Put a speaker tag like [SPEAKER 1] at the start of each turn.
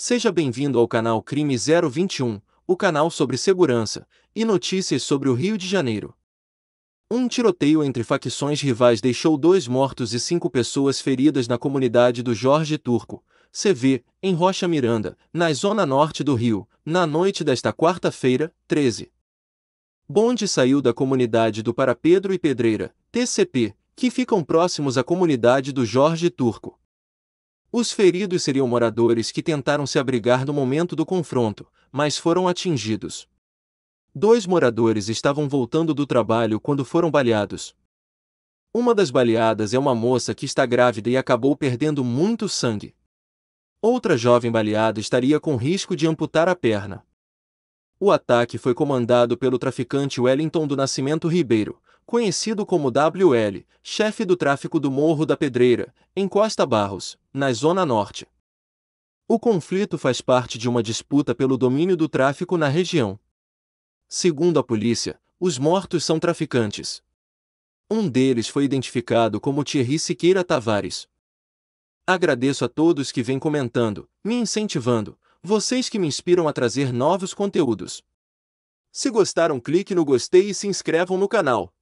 [SPEAKER 1] Seja bem-vindo ao canal Crime 021, o canal sobre segurança e notícias sobre o Rio de Janeiro. Um tiroteio entre facções rivais deixou dois mortos e cinco pessoas feridas na comunidade do Jorge Turco, CV, em Rocha Miranda, na zona norte do Rio, na noite desta quarta-feira, 13. Bonde saiu da comunidade do Para Pedro e Pedreira, TCP, que ficam próximos à comunidade do Jorge Turco. Os feridos seriam moradores que tentaram se abrigar no momento do confronto, mas foram atingidos. Dois moradores estavam voltando do trabalho quando foram baleados. Uma das baleadas é uma moça que está grávida e acabou perdendo muito sangue. Outra jovem baleada estaria com risco de amputar a perna. O ataque foi comandado pelo traficante Wellington do Nascimento Ribeiro, conhecido como WL, chefe do tráfico do Morro da Pedreira, em Costa Barros, na Zona Norte. O conflito faz parte de uma disputa pelo domínio do tráfico na região. Segundo a polícia, os mortos são traficantes. Um deles foi identificado como Thierry Siqueira Tavares. Agradeço a todos que vêm comentando, me incentivando, vocês que me inspiram a trazer novos conteúdos. Se gostaram, clique no gostei e se inscrevam no canal.